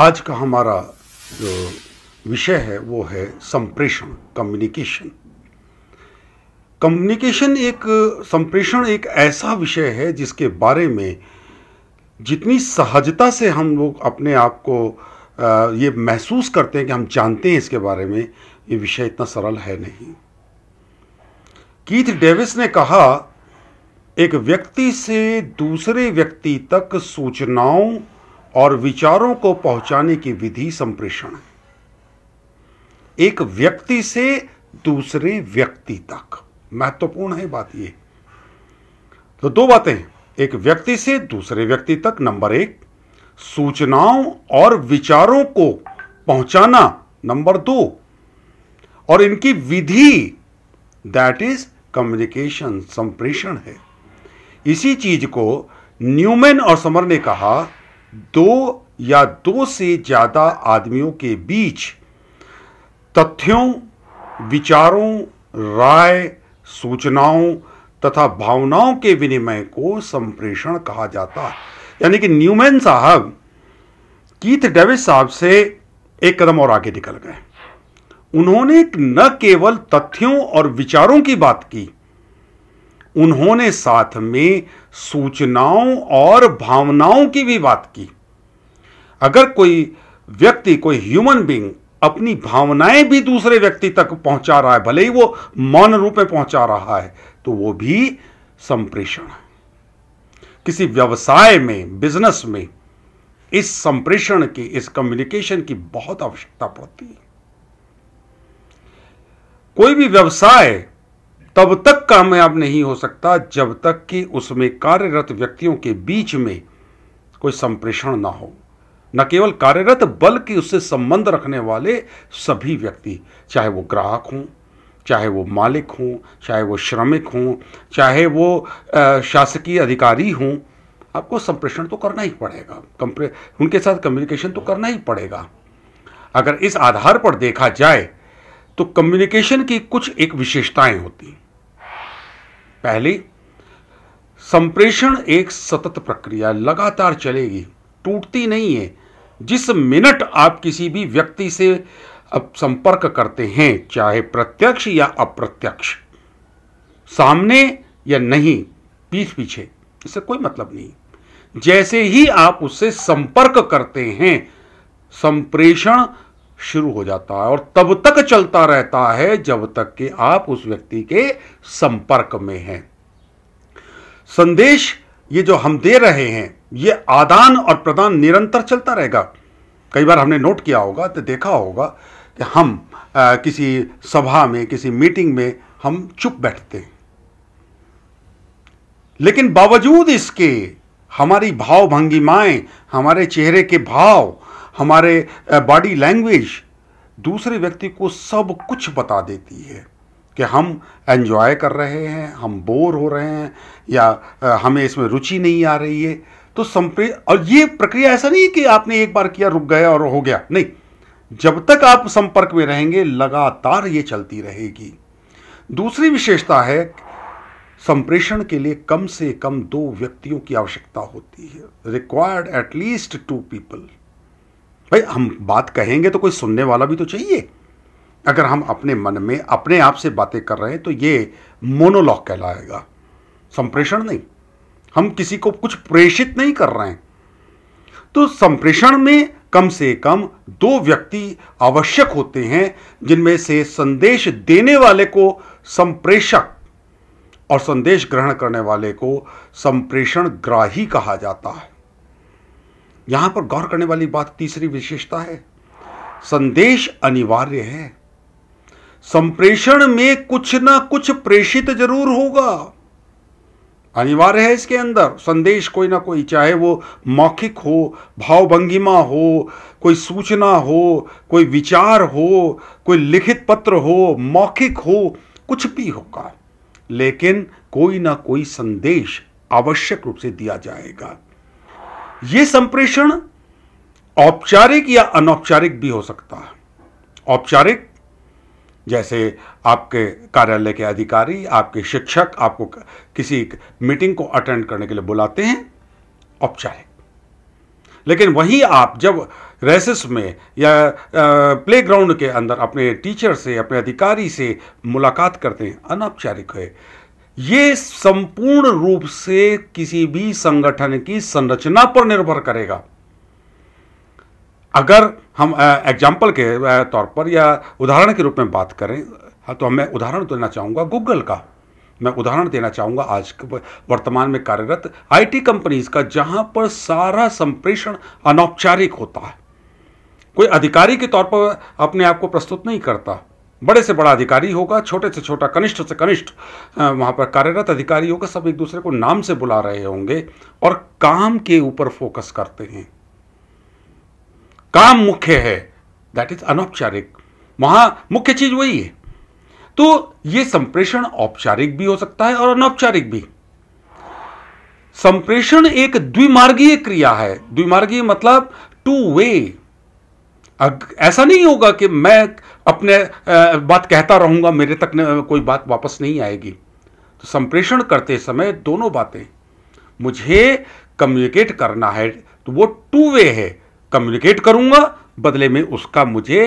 आज का हमारा जो विषय है वो है संप्रेषण कम्युनिकेशन कम्युनिकेशन एक संप्रेषण एक ऐसा विषय है जिसके बारे में जितनी सहजता से हम लोग अपने आप को ये महसूस करते हैं कि हम जानते हैं इसके बारे में ये विषय इतना सरल है नहीं कीथ डेविस ने कहा एक व्यक्ति से दूसरे व्यक्ति तक सूचनाओं और विचारों को पहुंचाने की विधि संप्रेषण एक व्यक्ति से दूसरे व्यक्ति तक महत्वपूर्ण है बात यह तो दो बातें एक व्यक्ति से दूसरे व्यक्ति तक नंबर एक सूचनाओं और विचारों को पहुंचाना नंबर दो और इनकी विधि दैट इज कम्युनिकेशन संप्रेषण है इसी चीज को न्यूमैन और समर ने कहा दो या दो से ज़्यादा आदमियों के बीच तथ्यों विचारों राय सूचनाओं तथा भावनाओं के विनिमय को संप्रेषण कहा जाता है यानी कि न्यूमैन साहब कीथ डेविस साहब से एक कदम और आगे निकल गए उन्होंने न केवल तथ्यों और विचारों की बात की उन्होंने साथ में सूचनाओं और भावनाओं की भी बात की अगर कोई व्यक्ति कोई ह्यूमन बींग अपनी भावनाएं भी दूसरे व्यक्ति तक पहुंचा रहा है भले ही वो मौन रूप में पहुंचा रहा है तो वो भी संप्रेषण किसी व्यवसाय में बिजनेस में इस संप्रेषण की इस कम्युनिकेशन की बहुत आवश्यकता पड़ती है कोई भी व्यवसाय तब तक कामयाब नहीं हो सकता जब तक कि उसमें कार्यरत व्यक्तियों के बीच में कोई संप्रेषण ना हो न केवल कार्यरत बल्कि उससे संबंध रखने वाले सभी व्यक्ति चाहे वो ग्राहक हों चाहे वो मालिक हों चाहे वो श्रमिक हों चाहे वो शासकीय अधिकारी हों आपको संप्रेषण तो करना ही पड़ेगा कंप्रे उनके साथ कम्युनिकेशन तो करना ही पड़ेगा अगर इस आधार पर देखा जाए तो कम्युनिकेशन की कुछ एक विशेषताएं होती पहली संप्रेषण एक सतत प्रक्रिया लगातार चलेगी टूटती नहीं है जिस मिनट आप किसी भी व्यक्ति से अब संपर्क करते हैं चाहे प्रत्यक्ष या अप्रत्यक्ष सामने या नहीं पीठ पीछे इससे कोई मतलब नहीं जैसे ही आप उससे संपर्क करते हैं संप्रेषण शुरू हो जाता है और तब तक चलता रहता है जब तक कि आप उस व्यक्ति के संपर्क में हैं संदेश ये जो हम दे रहे हैं ये आदान और प्रदान निरंतर चलता रहेगा कई बार हमने नोट किया होगा तो देखा होगा कि हम आ, किसी सभा में किसी मीटिंग में हम चुप बैठते हैं लेकिन बावजूद इसके हमारी भाव भंगिमाएं हमारे चेहरे के भाव हमारे बॉडी लैंग्वेज दूसरे व्यक्ति को सब कुछ बता देती है कि हम एन्जॉय कर रहे हैं हम बोर हो रहे हैं या हमें इसमें रुचि नहीं आ रही है तो संप्रे और ये प्रक्रिया ऐसा नहीं है कि आपने एक बार किया रुक गया और हो गया नहीं जब तक आप संपर्क में रहेंगे लगातार ये चलती रहेगी दूसरी विशेषता है संप्रेषण के लिए कम से कम दो व्यक्तियों की आवश्यकता होती है रिक्वायर्ड एटलीस्ट टू पीपल भाई हम बात कहेंगे तो कोई सुनने वाला भी तो चाहिए अगर हम अपने मन में अपने आप से बातें कर रहे हैं तो ये मोनोलॉग कहलाएगा संप्रेषण नहीं हम किसी को कुछ प्रेषित नहीं कर रहे हैं तो संप्रेषण में कम से कम दो व्यक्ति आवश्यक होते हैं जिनमें से संदेश देने वाले को संप्रेषक और संदेश ग्रहण करने वाले को संप्रेषण ग्राही कहा जाता है यहां पर गौर करने वाली बात तीसरी विशेषता है संदेश अनिवार्य है संप्रेषण में कुछ ना कुछ प्रेषित जरूर होगा अनिवार्य है इसके अंदर संदेश कोई ना कोई चाहे वो मौखिक हो भावभंगिमा हो कोई सूचना हो कोई विचार हो कोई लिखित पत्र हो मौखिक हो कुछ भी होगा लेकिन कोई ना कोई संदेश आवश्यक रूप से दिया जाएगा ये संप्रेषण औपचारिक या अनौपचारिक भी हो सकता है औपचारिक जैसे आपके कार्यालय के अधिकारी आपके शिक्षक आपको किसी मीटिंग को अटेंड करने के लिए बुलाते हैं औपचारिक लेकिन वहीं आप जब रेसिस में या प्ले ग्राउंड के अंदर अपने टीचर से अपने अधिकारी से मुलाकात करते हैं अनौपचारिक है ये संपूर्ण रूप से किसी भी संगठन की संरचना पर निर्भर करेगा अगर हम एग्जाम्पल के तौर पर या उदाहरण के रूप में बात करें हाँ, तो मैं उदाहरण देना चाहूँगा गूगल का मैं उदाहरण देना चाहूँगा आज वर्तमान में कार्यरत आईटी कंपनीज का जहाँ पर सारा संप्रेषण अनौपचारिक होता है कोई अधिकारी के तौर पर अपने आप को प्रस्तुत नहीं करता बड़े से बड़ा अधिकारी होगा छोटे से छोटा कनिष्ठ से कनिष्ठ वहाँ पर कार्यरत अधिकारी होगा सब एक दूसरे को नाम से बुला रहे होंगे और काम के ऊपर फोकस करते हैं काम मुख्य है दैट इज अनौपचारिक वहां मुख्य चीज वही है तो ये संप्रेषण औपचारिक भी हो सकता है और अनौपचारिक भी संप्रेषण एक द्विमार्गीय क्रिया है द्विमार्गीय मतलब टू वे ऐसा नहीं होगा कि मैं अपने बात कहता रहूंगा मेरे तक कोई बात वापस नहीं आएगी तो संप्रेषण करते समय दोनों बातें मुझे कम्युनिकेट करना है तो वो टू वे है कम्युनिकेट करूंगा बदले में उसका मुझे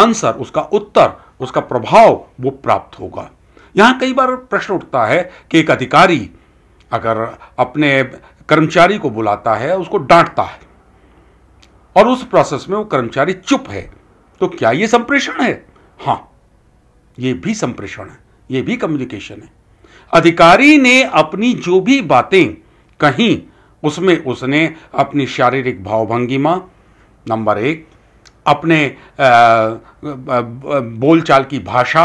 आंसर उसका उत्तर उसका प्रभाव वो प्राप्त होगा यहां कई बार प्रश्न उठता है कि एक अधिकारी अगर अपने कर्मचारी को बुलाता है उसको डांटता है और उस प्रोसेस में वो कर्मचारी चुप है तो क्या ये संप्रेषण है हाँ ये भी संप्रेषण है ये भी कम्युनिकेशन है अधिकारी ने अपनी जो भी बातें कहीं उसमें उसने अपनी शारीरिक भावभंगिमा नंबर एक अपने बोलचाल की भाषा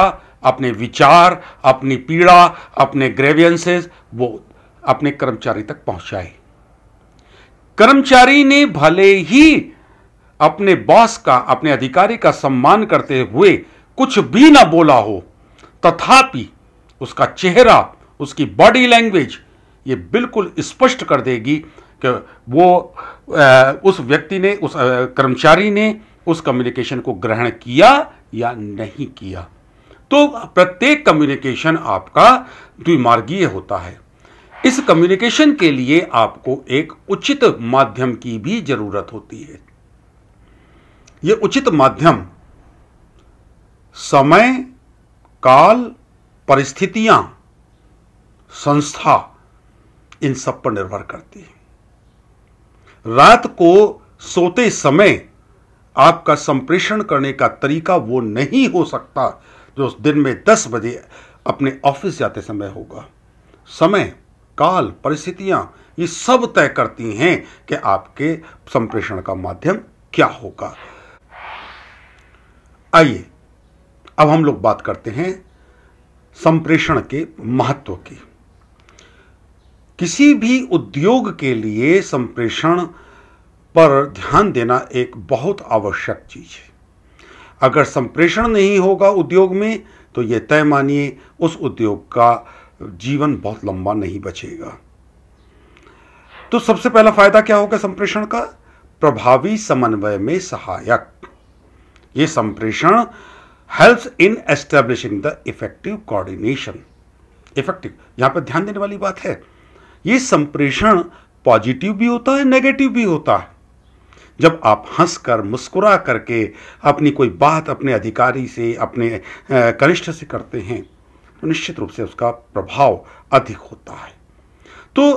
अपने विचार अपनी पीड़ा अपने ग्रेवियंसेस वो अपने कर्मचारी तक पहुंचाए कर्मचारी ने भले ही अपने बॉस का अपने अधिकारी का सम्मान करते हुए कुछ भी ना बोला हो तथापि उसका चेहरा उसकी बॉडी लैंग्वेज ये बिल्कुल स्पष्ट कर देगी कि वो आ, उस व्यक्ति ने उस कर्मचारी ने उस कम्युनिकेशन को ग्रहण किया या नहीं किया तो प्रत्येक कम्युनिकेशन आपका द्विमार्गीय होता है इस कम्युनिकेशन के लिए आपको एक उचित माध्यम की भी जरूरत होती है ये उचित माध्यम समय काल परिस्थितियां संस्था इन सब पर निर्भर करती है रात को सोते समय आपका संप्रेषण करने का तरीका वो नहीं हो सकता जो उस दिन में दस बजे अपने ऑफिस जाते समय होगा समय काल परिस्थितियां ये सब तय करती हैं कि आपके संप्रेषण का माध्यम क्या होगा आइए अब हम लोग बात करते हैं संप्रेषण के महत्व की किसी भी उद्योग के लिए संप्रेषण पर ध्यान देना एक बहुत आवश्यक चीज है अगर संप्रेषण नहीं होगा उद्योग में तो यह तय मानिए उस उद्योग का जीवन बहुत लंबा नहीं बचेगा तो सबसे पहला फायदा क्या होगा संप्रेषण का प्रभावी समन्वय में सहायक ये संप्रेषण help in establishing the effective coordination effective यहां पर ध्यान देने वाली बात है ये संप्रेषण पॉजिटिव भी होता है नेगेटिव भी होता है जब आप हंसकर मुस्कुरा करके अपनी कोई बात अपने अधिकारी से अपने कनिष्ठ से करते हैं तो निश्चित रूप से उसका प्रभाव अधिक होता है तो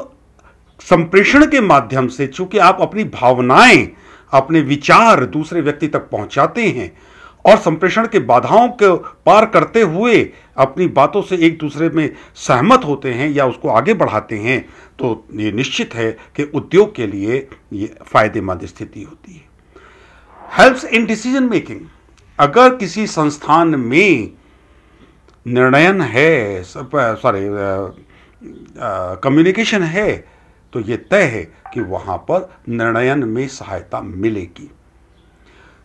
संप्रेषण के माध्यम से चूंकि आप अपनी भावनाएं अपने विचार दूसरे व्यक्ति तक पहुंचाते हैं और संप्रेषण के बाधाओं को पार करते हुए अपनी बातों से एक दूसरे में सहमत होते हैं या उसको आगे बढ़ाते हैं तो ये निश्चित है कि उद्योग के लिए ये फायदेमंद स्थिति होती है हेल्प्स इन डिसीजन मेकिंग अगर किसी संस्थान में निर्णयन है सॉरी कम्युनिकेशन है तो यह तय है कि वहां पर निर्णयन में सहायता मिलेगी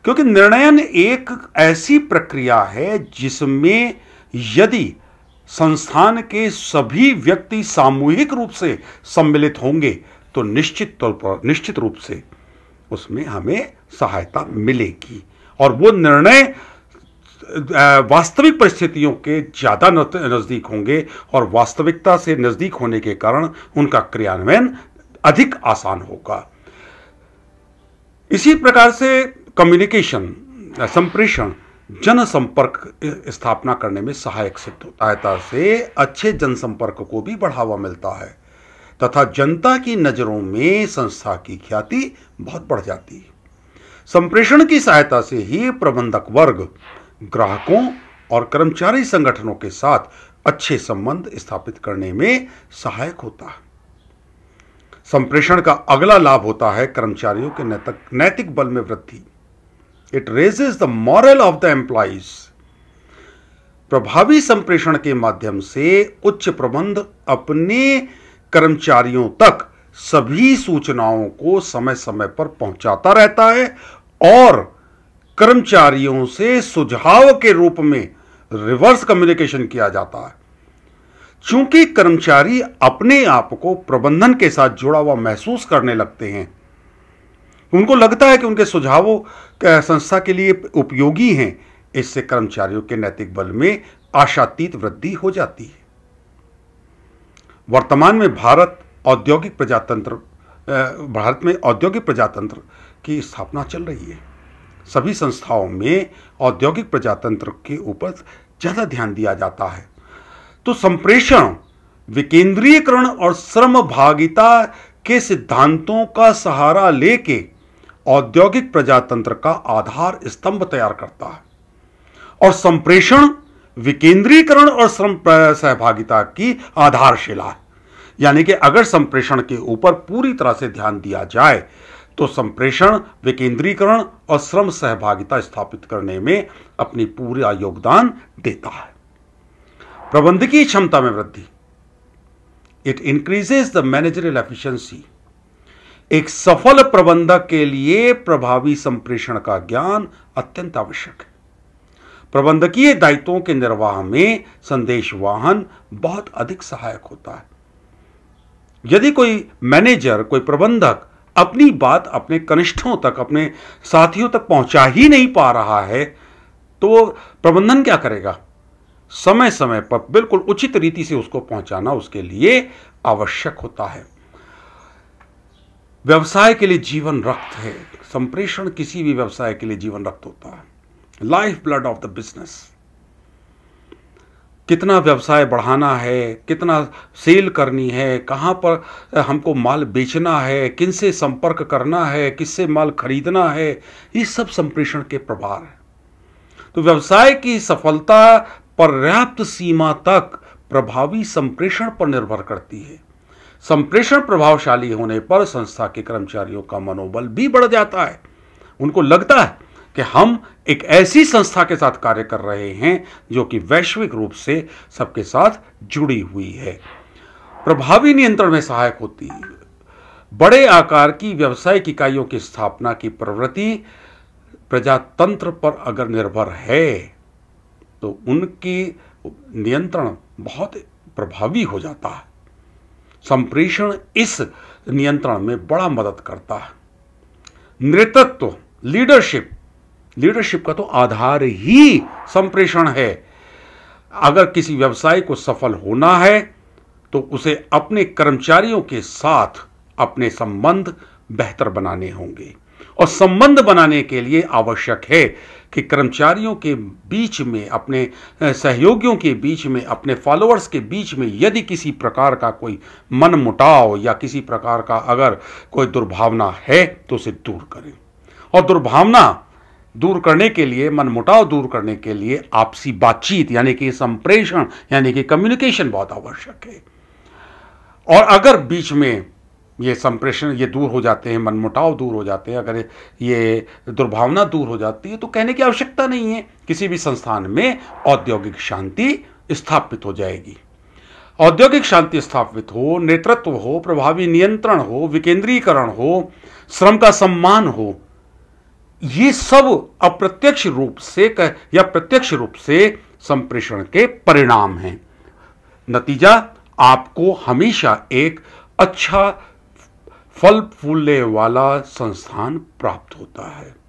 क्योंकि निर्णयन एक ऐसी प्रक्रिया है जिसमें यदि संस्थान के सभी व्यक्ति सामूहिक रूप से सम्मिलित होंगे तो निश्चित तौर पर निश्चित रूप से उसमें हमें सहायता मिलेगी और वो निर्णय वास्तविक परिस्थितियों के ज़्यादा नज़दीक होंगे और वास्तविकता से नज़दीक होने के कारण उनका क्रियान्वयन अधिक आसान होगा इसी प्रकार से कम्युनिकेशन संप्रेषण जनसंपर्क स्थापना करने में सहायक सिद्ध सहायता से अच्छे जनसंपर्क को भी बढ़ावा मिलता है तथा जनता की नज़रों में संस्था की ख्याति बहुत बढ़ जाती है संप्रेषण की सहायता से ही प्रबंधक वर्ग ग्राहकों और कर्मचारी संगठनों के साथ अच्छे संबंध स्थापित करने में सहायक होता है संप्रेषण का अगला लाभ होता है कर्मचारियों के नैतिक नैतिक बल में वृद्धि it raises the moral of the employees प्रभावी संप्रेषण के माध्यम से उच्च प्रबंध अपने कर्मचारियों तक सभी सूचनाओं को समय समय पर पहुंचाता रहता है और कर्मचारियों से सुझाव के रूप में रिवर्स कम्युनिकेशन किया जाता है चूंकि कर्मचारी अपने आप को प्रबंधन के साथ जुड़ा हुआ महसूस करने लगते हैं उनको लगता है कि उनके सुझावों संस्था के लिए उपयोगी हैं इससे कर्मचारियों के नैतिक बल में आशातीत वृद्धि हो जाती है वर्तमान में भारत औद्योगिक प्रजातंत्र भारत में औद्योगिक प्रजातंत्र की स्थापना चल रही है सभी संस्थाओं में औद्योगिक प्रजातंत्र के ऊपर ज़्यादा ध्यान दिया जाता है तो संप्रेषण विकेंद्रीकरण और श्रम भागिता के सिद्धांतों का सहारा लेके औद्योगिक प्रजातंत्र का आधार स्तंभ तैयार करता है और संप्रेषण विकेंद्रीकरण और श्रम सहभागिता की आधारशिला है यानी कि अगर संप्रेषण के ऊपर पूरी तरह से ध्यान दिया जाए तो संप्रेषण विकेंद्रीकरण और श्रम सहभागिता स्थापित करने में अपनी पूरा योगदान देता है प्रबंधकीय क्षमता में वृद्धि it increases the managerial efficiency एक सफल प्रबंधक के लिए प्रभावी संप्रेषण का ज्ञान अत्यंत आवश्यक है प्रबंधकीय दायित्वों के निर्वाह में संदेश वाहन बहुत अधिक सहायक होता है यदि कोई मैनेजर कोई प्रबंधक अपनी बात अपने कनिष्ठों तक अपने साथियों तक पहुंचा ही नहीं पा रहा है तो प्रबंधन क्या करेगा समय समय पर बिल्कुल उचित रीति से उसको पहुंचाना उसके लिए आवश्यक होता है व्यवसाय के लिए जीवन रक्त है संप्रेषण किसी भी व्यवसाय के लिए जीवन रक्त होता है life blood of the business कितना व्यवसाय बढ़ाना है कितना सेल करनी है कहाँ पर हमको माल बेचना है किन से संपर्क करना है किससे माल खरीदना है ये सब संप्रेषण के प्रभाव है तो व्यवसाय की सफलता पर्याप्त सीमा तक प्रभावी संप्रेषण पर निर्भर करती है संप्रेषण प्रभावशाली होने पर संस्था के कर्मचारियों का मनोबल भी बढ़ जाता है उनको लगता है कि हम एक ऐसी संस्था के साथ कार्य कर रहे हैं जो कि वैश्विक रूप से सबके साथ जुड़ी हुई है प्रभावी नियंत्रण में सहायक होती है बड़े आकार की व्यावसायिक इकाइयों की स्थापना की प्रवृत्ति प्रजातंत्र पर अगर निर्भर है तो उनकी नियंत्रण बहुत प्रभावी हो जाता है संप्रेषण इस नियंत्रण में बड़ा मदद करता है नेतृत्व लीडरशिप लीडरशिप का तो आधार ही संप्रेषण है अगर किसी व्यवसाय को सफल होना है तो उसे अपने कर्मचारियों के साथ अपने संबंध बेहतर बनाने होंगे और संबंध बनाने के लिए आवश्यक है कि कर्मचारियों के बीच में अपने सहयोगियों के बीच में अपने फॉलोअर्स के बीच में यदि किसी प्रकार का कोई मन मुटाव या किसी प्रकार का अगर कोई दुर्भावना है तो उसे दूर करें और दुर्भावना दूर करने के लिए मनमुटाव दूर करने के लिए आपसी बातचीत यानी कि संप्रेषण यानी कि कम्युनिकेशन बहुत आवश्यक है और अगर बीच में ये संप्रेषण ये दूर हो जाते हैं मनमुटाव दूर हो जाते हैं अगर ये दुर्भावना दूर हो जाती है तो कहने की आवश्यकता नहीं है किसी भी संस्थान में औद्योगिक शांति स्थापित हो जाएगी औद्योगिक शांति स्थापित हो नेतृत्व हो प्रभावी नियंत्रण हो विकेंद्रीकरण हो श्रम का सम्मान हो ये सब अप्रत्यक्ष रूप से कह या प्रत्यक्ष रूप से संप्रेषण के परिणाम हैं नतीजा आपको हमेशा एक अच्छा फल फूलने वाला संस्थान प्राप्त होता है